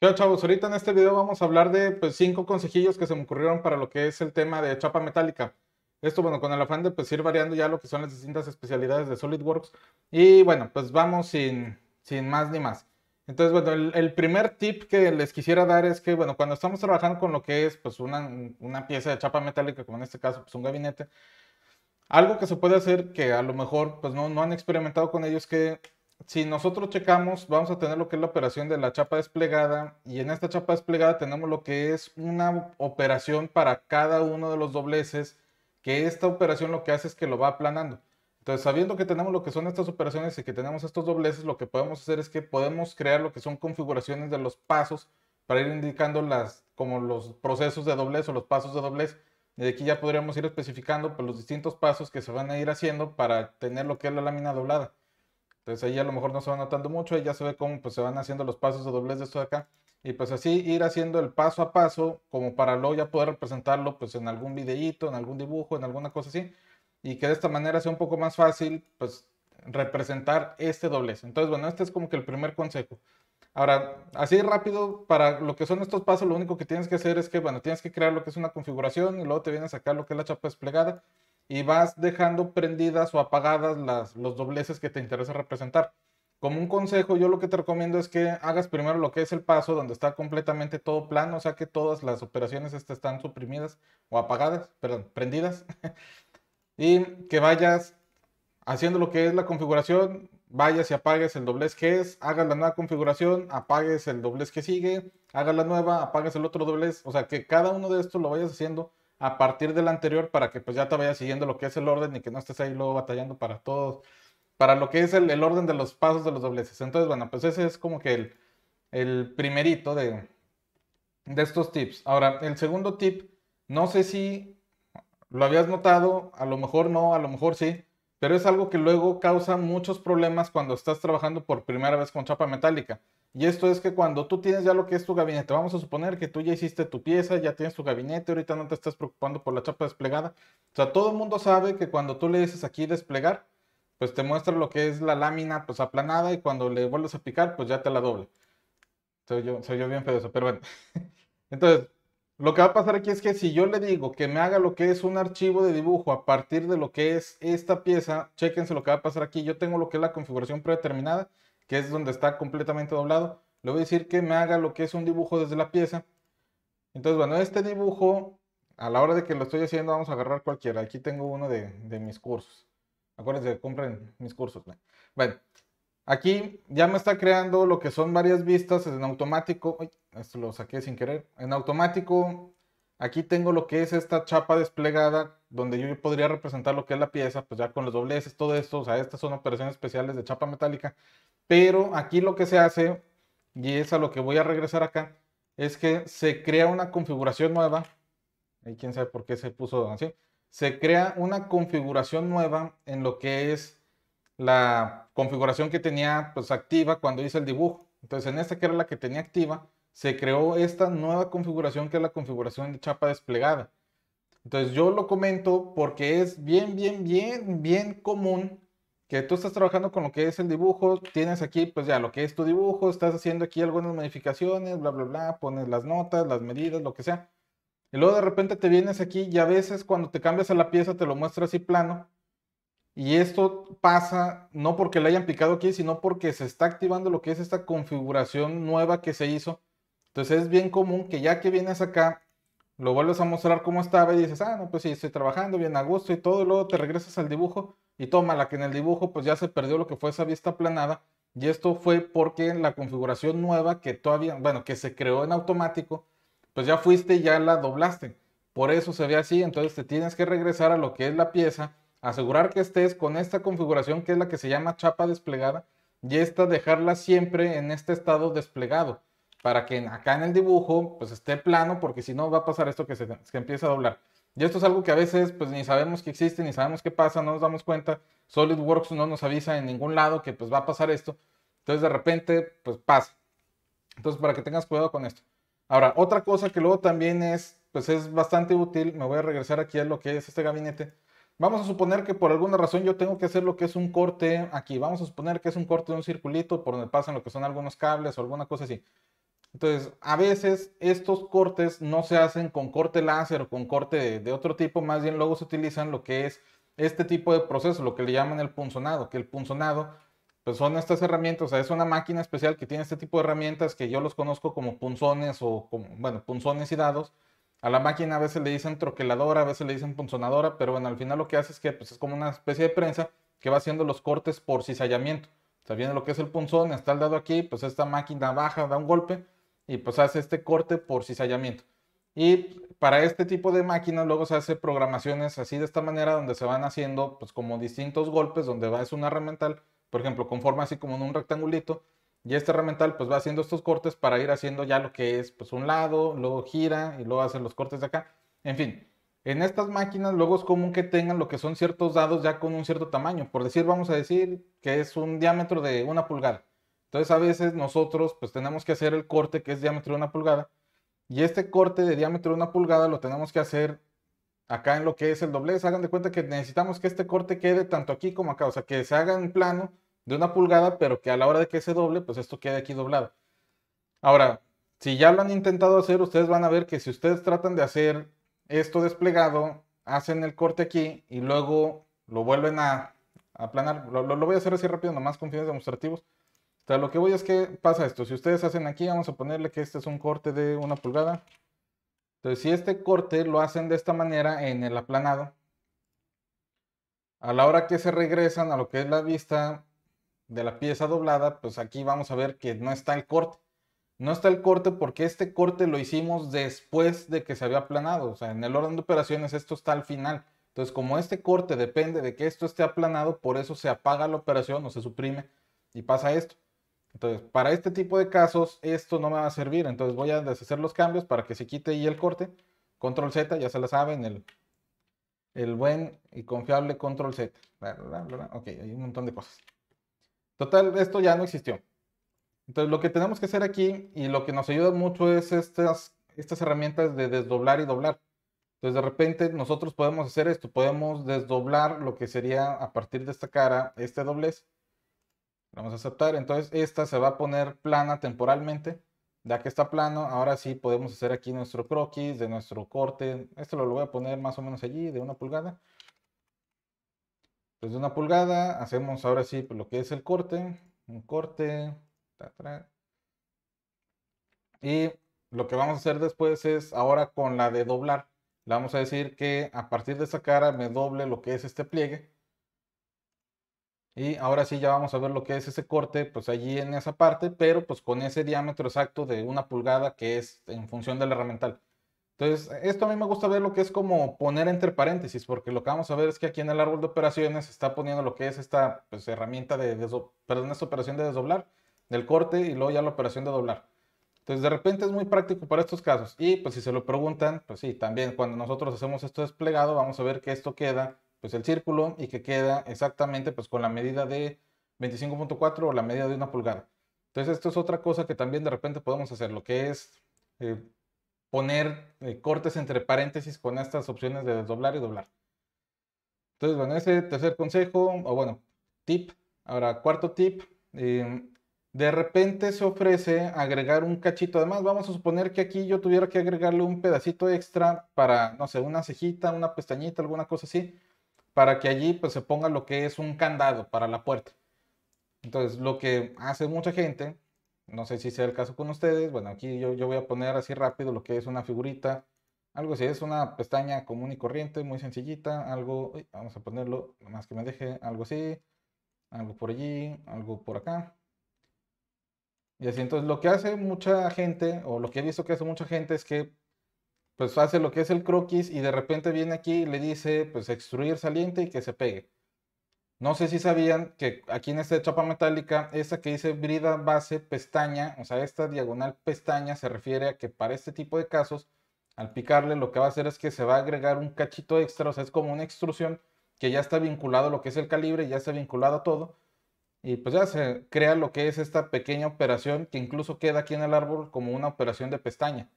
Hola chavos, ahorita en este video vamos a hablar de pues, cinco consejillos que se me ocurrieron para lo que es el tema de chapa metálica. Esto, bueno, con el afán de pues, ir variando ya lo que son las distintas especialidades de SolidWorks. Y bueno, pues vamos sin, sin más ni más. Entonces, bueno, el, primer tip que les quisiera dar es que, bueno, cuando estamos trabajando con lo que es pues una, pieza de chapa metálica, como en este caso, pues un gabinete, algo que se puede hacer que a lo mejor pues no, no han experimentado con ellos que si nosotros checamos, vamos a tener lo que es la operación de la chapa desplegada y en esta chapa desplegada tenemos lo que es una operación para cada uno de los dobleces, que esta operación lo que hace es que lo va aplanando. Entonces, sabiendo que tenemos lo que son estas operaciones y que tenemos estos dobleces, lo que podemos hacer es que podemos crear lo que son configuraciones de los pasos para ir indicando las, como los procesos de doblez o los pasos de doblez. Y de aquí ya podríamos ir especificando pues, los distintos pasos que se van a ir haciendo para tener lo que es la lámina doblada. Entonces ahí a lo mejor no se va notando mucho, ahí ya se ve cómo pues, se van haciendo los pasos de doblez de esto de acá. Y pues así ir haciendo el paso a paso, como para luego ya poder representarlo pues en algún videíto, en algún dibujo, en alguna cosa así. Y que de esta manera sea un poco más fácil pues representar este doblez. Entonces bueno, este es como que el primer consejo. Ahora, así rápido, para lo que son estos pasos, lo único que tienes que hacer es que, bueno, tienes que crear lo que es una configuración y luego te viene a sacar lo que es la chapa desplegada y vas dejando prendidas o apagadas las, los dobleces que te interesa representar. Como un consejo, yo lo que te recomiendo es que hagas primero lo que es el paso donde está completamente todo plano, o sea que todas las operaciones están suprimidas o apagadas, perdón, prendidas, y que vayas haciendo lo que es la configuración, vayas y apagues el doblez que es, hagas la nueva configuración, apagues el doblez que sigue, hagas la nueva, apagues el otro doblez, o sea que cada uno de estos lo vayas haciendo a partir del anterior para que pues ya te vayas siguiendo lo que es el orden y que no estés ahí luego batallando para todos, para lo que es el, orden de los pasos de los dobleces. Entonces, bueno, pues ese es como que el, primerito de, de estos tips. Ahora, el segundo tip, no sé si lo habías notado, a lo mejor no, a lo mejor sí, pero es algo que luego causa muchos problemas cuando estás trabajando por primera vez con chapa metálica. Y esto es que cuando tú tienes ya lo que es tu gabinete, vamos a suponer que tú ya hiciste tu pieza, ya tienes tu gabinete, ahorita no te estás preocupando por la chapa desplegada. O sea, todo el mundo sabe que cuando tú le dices aquí desplegar, pues te muestra lo que es la lámina pues aplanada y cuando le vuelves a picar, pues ya te la doble. Soy yo, yo bien pero bueno. Entonces, lo que va a pasar aquí es que si yo le digo que me haga lo que es un archivo de dibujo a partir de lo que es esta pieza, chequense lo que va a pasar aquí. Yo tengo lo que es la configuración predeterminada que es donde está completamente doblado, le voy a decir que me haga lo que es un dibujo desde la pieza. Entonces, bueno, este dibujo, a la hora de que lo estoy haciendo, vamos a agarrar cualquiera. Aquí tengo uno de, mis cursos. Acuérdense, compren mis cursos. Bueno, aquí ya me está creando lo que son varias vistas en automático. esto lo saqué sin querer. En automático Aquí tengo lo que es esta chapa desplegada, donde yo podría representar lo que es la pieza, pues ya con los dobleces, todo esto, o sea, estas son operaciones especiales de chapa metálica. Pero aquí lo que se hace, y es a lo que voy a regresar acá, es que se crea una configuración nueva. Y quién sabe por qué se puso así. Se crea una configuración nueva en lo que es la configuración que tenía pues activa cuando hice el dibujo. Entonces en esta que era la que tenía activa, se creó esta nueva configuración que es la configuración de chapa desplegada. Entonces yo lo comento porque es bien, bien, bien, bien común que tú estás trabajando con lo que es el dibujo, tienes aquí pues ya lo que es tu dibujo, estás haciendo aquí algunas modificaciones, bla, bla, bla, pones las notas, las medidas, lo que sea. Y luego de repente te vienes aquí y a veces cuando te cambias a la pieza te lo muestra así plano. Y esto pasa no porque le hayan picado aquí, sino porque se está activando lo que es esta configuración nueva que se hizo entonces es bien común que ya que vienes acá, lo vuelves a mostrar como estaba y dices, ah, no, pues sí, estoy trabajando bien a gusto y todo, y luego te regresas al dibujo y toma la que en el dibujo pues ya se perdió lo que fue esa vista aplanada y esto fue porque en la configuración nueva que todavía, bueno, que se creó en automático, pues ya fuiste y ya la doblaste. Por eso se ve así, entonces te tienes que regresar a lo que es la pieza, asegurar que estés con esta configuración que es la que se llama chapa desplegada y esta dejarla siempre en este estado desplegado para que acá en el dibujo pues esté plano, porque si no va a pasar esto que se que empieza a doblar. Y esto es algo que a veces pues ni sabemos que existe, ni sabemos qué pasa, no nos damos cuenta. SolidWorks no nos avisa en ningún lado que pues va a pasar esto. Entonces de repente pues pasa. Entonces para que tengas cuidado con esto. Ahora, otra cosa que luego también es pues es bastante útil, me voy a regresar aquí a lo que es este gabinete. Vamos a suponer que por alguna razón yo tengo que hacer lo que es un corte aquí. Vamos a suponer que es un corte de un circulito por donde pasan lo que son algunos cables o alguna cosa así. Entonces, a veces estos cortes no se hacen con corte láser o con corte de, otro tipo, más bien luego se utilizan lo que es este tipo de proceso, lo que le llaman el punzonado, que el punzonado pues son estas herramientas, o sea, es una máquina especial que tiene este tipo de herramientas que yo los conozco como punzones o como, bueno, punzones y dados. A la máquina a veces le dicen troqueladora, a veces le dicen punzonadora, pero bueno, al final lo que hace es que pues, es como una especie de prensa que va haciendo los cortes por cizallamiento. O sea, viene lo que es el punzón, está el dado aquí, pues esta máquina baja, da un golpe, y pues hace este corte por cizallamiento. Y para este tipo de máquinas luego se hace programaciones así de esta manera donde se van haciendo pues como distintos golpes donde va es una herramental, por ejemplo, con forma así como en un rectangulito y esta herramental pues va haciendo estos cortes para ir haciendo ya lo que es pues un lado, luego gira y luego hace los cortes de acá. En fin, en estas máquinas luego es común que tengan lo que son ciertos dados ya con un cierto tamaño, por decir vamos a decir que es un diámetro de una pulgada. Entonces a veces nosotros pues tenemos que hacer el corte que es diámetro de una pulgada y este corte de diámetro de una pulgada lo tenemos que hacer acá en lo que es el doblez. Hagan de cuenta que necesitamos que este corte quede tanto aquí como acá, o sea que se haga en plano de una pulgada pero que a la hora de que se doble pues esto quede aquí doblado. Ahora, si ya lo han intentado hacer, ustedes van a ver que si ustedes tratan de hacer esto desplegado, hacen el corte aquí y luego lo vuelven a aplanar. Lo, lo voy a hacer así rápido nomás con fines demostrativos sea, lo que voy es que pasa esto. Si ustedes hacen aquí, vamos a ponerle que este es un corte de una pulgada. Entonces, si este corte lo hacen de esta manera en el aplanado, a la hora que se regresan a lo que es la vista de la pieza doblada, pues aquí vamos a ver que no está el corte. No está el corte porque este corte lo hicimos después de que se había aplanado. O sea, en el orden de operaciones esto está al final. Entonces, como este corte depende de que esto esté aplanado, por eso se apaga la operación o se suprime y pasa esto. Entonces, para este tipo de casos, esto no me va a servir. Entonces, voy a deshacer los cambios para que se quite y el corte. Control Z, ya se la saben, el, el buen y confiable Control Z. ok, hay un montón de cosas. Total, esto ya no existió. Entonces, lo que tenemos que hacer aquí y lo que nos ayuda mucho es estas, estas herramientas de desdoblar y doblar. Entonces, de repente, nosotros podemos hacer esto. Podemos desdoblar lo que sería a partir de esta cara, este doblez Vamos a aceptar. Entonces, esta se va a poner plana temporalmente. Ya que está plano, ahora sí podemos hacer aquí nuestro croquis de nuestro corte. Esto lo voy a poner más o menos allí, de una pulgada. Pues de una pulgada, hacemos ahora sí lo que es el corte. Un corte. Y lo que vamos a hacer después es, ahora con la de doblar, le vamos a decir que a partir de esta cara me doble lo que es este pliegue y ahora sí ya vamos a ver lo que es ese corte, pues allí en esa parte, pero pues con ese diámetro exacto de una pulgada que es en función del herramienta Entonces, esto a mí me gusta ver lo que es como poner entre paréntesis, porque lo que vamos a ver es que aquí en el árbol de operaciones está poniendo lo que es esta pues, herramienta de, perdón, esta operación de desdoblar, del corte y luego ya la operación de doblar. Entonces, de repente es muy práctico para estos casos. Y pues si se lo preguntan, pues sí, también cuando nosotros hacemos esto desplegado, vamos a ver que esto queda pues el círculo y que queda exactamente pues con la medida de 25.4 o la medida de una pulgada. Entonces esto es otra cosa que también de repente podemos hacer, lo que es eh, poner eh, cortes entre paréntesis con estas opciones de desdoblar y doblar. Entonces, bueno, ese tercer consejo, o bueno, tip. Ahora, cuarto tip, eh, de repente se ofrece agregar un cachito. Además, vamos a suponer que aquí yo tuviera que agregarle un pedacito extra para, no sé, una cejita, una pestañita, alguna cosa así para que allí pues, se ponga lo que es un candado para la puerta. Entonces, lo que hace mucha gente, no sé si sea el caso con ustedes, bueno, aquí yo, voy a poner así rápido lo que es una figurita, algo así, es una pestaña común y corriente, muy sencillita, algo, vamos a ponerlo, más que me deje, algo así, algo por allí, algo por acá. Y así, entonces lo que hace mucha gente, o lo que he visto que hace mucha gente es que pues hace lo que es el croquis y de repente viene aquí y le dice, pues extruir saliente y que se pegue. No sé si sabían que aquí en esta chapa metálica, esta que dice brida base pestaña, o sea, esta diagonal pestaña se refiere a que para este tipo de casos, al picarle lo que va a hacer es que se va a agregar un cachito extra, o sea, es como una extrusión que ya está vinculado a lo que es el calibre, ya está vinculado a todo. Y pues ya se crea lo que es esta pequeña operación que incluso queda aquí en el árbol como una operación de pestaña.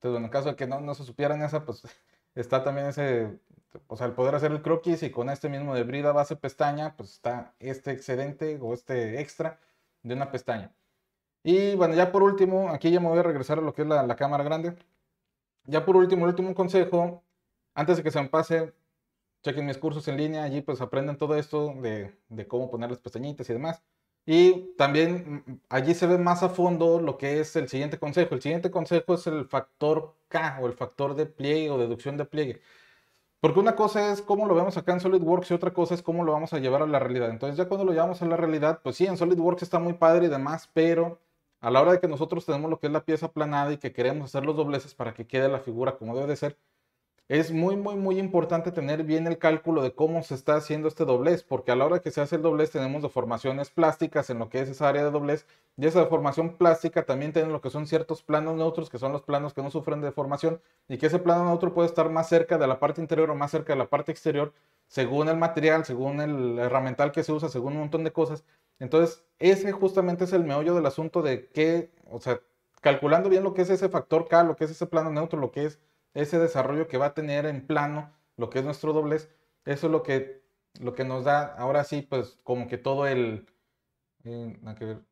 Entonces, en caso de que no, no se supieran esa, pues está también ese, o sea, el poder hacer el croquis y con este mismo de brida base pestaña, pues está este excedente o este extra de una pestaña. Y bueno, ya por último, aquí ya me voy a regresar a lo que es la, la cámara grande. Ya por último, el último consejo, antes de que se me pase, chequen mis cursos en línea, allí pues aprenden todo esto de, de cómo poner las pestañitas y demás. Y también mm, allí se ve más a fondo lo que es el siguiente consejo. El siguiente consejo es el factor K o el factor de pliegue o deducción de pliegue. Porque una cosa es cómo lo vemos acá en SolidWorks y otra cosa es cómo lo vamos a llevar a la realidad. Entonces ya cuando lo llevamos a la realidad, pues sí, en SolidWorks está muy padre y demás, pero a la hora de que nosotros tenemos lo que es la pieza aplanada y que queremos hacer los dobleces para que quede la figura como debe de ser, es muy, muy, muy importante tener bien el cálculo de cómo se está haciendo este doblez, porque a la hora que se hace el doblez tenemos deformaciones plásticas en lo que es esa área de doblez, y esa deformación plástica también tiene lo que son ciertos planos neutros, que son los planos que no sufren deformación, y que ese plano neutro puede estar más cerca de la parte interior o más cerca de la parte exterior, según el material, según el herramental que se usa, según un montón de cosas. Entonces, ese justamente es el meollo del asunto de qué, o sea, calculando bien lo que es ese factor K, lo que es ese plano neutro, lo que es ese desarrollo que va a tener en plano lo que es nuestro doblez, eso es lo que, lo que nos da ahora sí, pues como que todo el... Eh,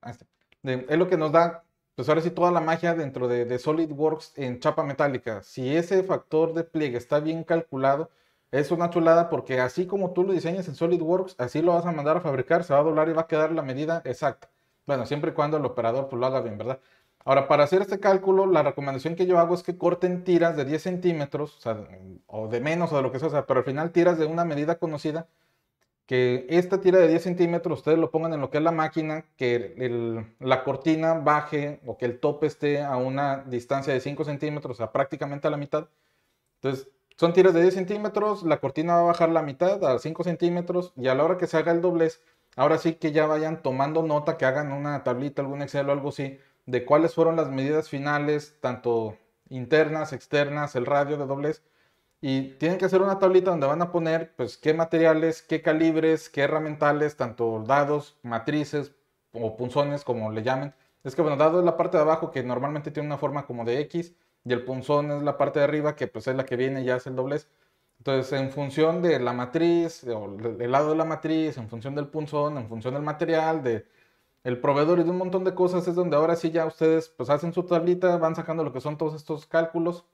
ah, este, es lo que nos da, pues ahora sí, toda la magia dentro de, SolidWorks en chapa metálica. Si ese factor de pliegue está bien calculado, es una chulada porque así como tú lo diseñas en SolidWorks, así lo vas a mandar a fabricar, se va a doblar y va a quedar la medida exacta. Bueno, siempre y cuando el operador pues, lo haga bien, ¿verdad? Ahora, para hacer este cálculo, la recomendación que yo hago es que corten tiras de 10 centímetros, o, de menos o de lo que sea, sea, pero al final tiras de una medida conocida, que esta tira de 10 centímetros ustedes lo pongan en lo que es la máquina, que la cortina baje o que el tope esté a una distancia de 5 centímetros, o sea, prácticamente a la mitad. Entonces, son tiras de 10 centímetros, la cortina va a bajar la mitad a 5 centímetros y a la hora que se haga el doblez, ahora sí que ya vayan tomando nota, que hagan una tablita, algún Excel o algo así de cuáles fueron las medidas finales, tanto internas, externas, el radio de doblez. Y tienen que hacer una tablita donde van a poner, pues, qué materiales, qué calibres, qué herramientales, tanto dados, matrices o punzones, como le llamen. Es que, bueno, dado es la parte de abajo que normalmente tiene una forma como de X y el punzón es la parte de arriba que, pues, es la que viene y ya es el doblez. Entonces, en función de la matriz, o el lado de la matriz, en función del punzón, en función del material, de el proveedor y de un montón de cosas es donde ahora sí ya ustedes pues hacen su tablita, van sacando lo que son todos estos cálculos.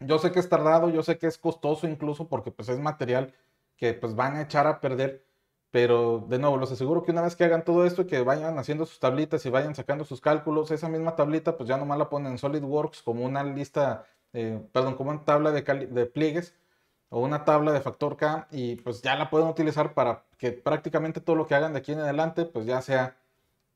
Yo sé que es tardado, yo sé que es costoso incluso porque pues es material que pues van a echar a perder, pero de nuevo los aseguro que una vez que hagan todo esto y que vayan haciendo sus tablitas y vayan sacando sus cálculos, esa misma tablita pues ya nomás la ponen en SolidWorks como una lista, eh, perdón, como una tabla de, de pliegues o una tabla de factor K y pues ya la pueden utilizar para que prácticamente todo lo que hagan de aquí en adelante pues ya sea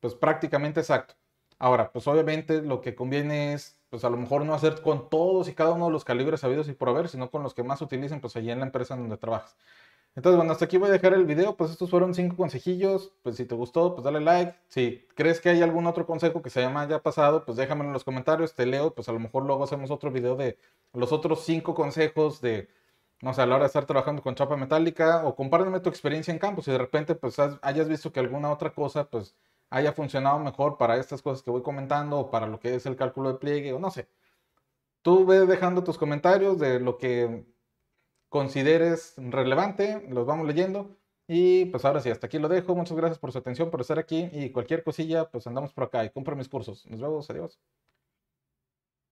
pues prácticamente exacto. Ahora, pues obviamente lo que conviene es, pues a lo mejor no hacer con todos y cada uno de los calibres sabidos y por haber, sino con los que más utilicen, pues allí en la empresa en donde trabajas. Entonces, bueno, hasta aquí voy a dejar el video, pues estos fueron cinco consejillos, pues si te gustó, pues dale like, si crees que hay algún otro consejo que se haya ya pasado, pues déjamelo en los comentarios, te leo, pues a lo mejor luego hacemos otro video de los otros cinco consejos de, no sé, a la hora de estar trabajando con chapa metálica, o compárteme tu experiencia en campo, si de repente, pues hayas visto que alguna otra cosa, pues haya funcionado mejor para estas cosas que voy comentando o para lo que es el cálculo de pliegue o no sé. Tú ve dejando tus comentarios de lo que consideres relevante, los vamos leyendo. Y pues ahora sí, hasta aquí lo dejo. Muchas gracias por su atención, por estar aquí. Y cualquier cosilla, pues andamos por acá y compra mis cursos. Nos vemos, adiós.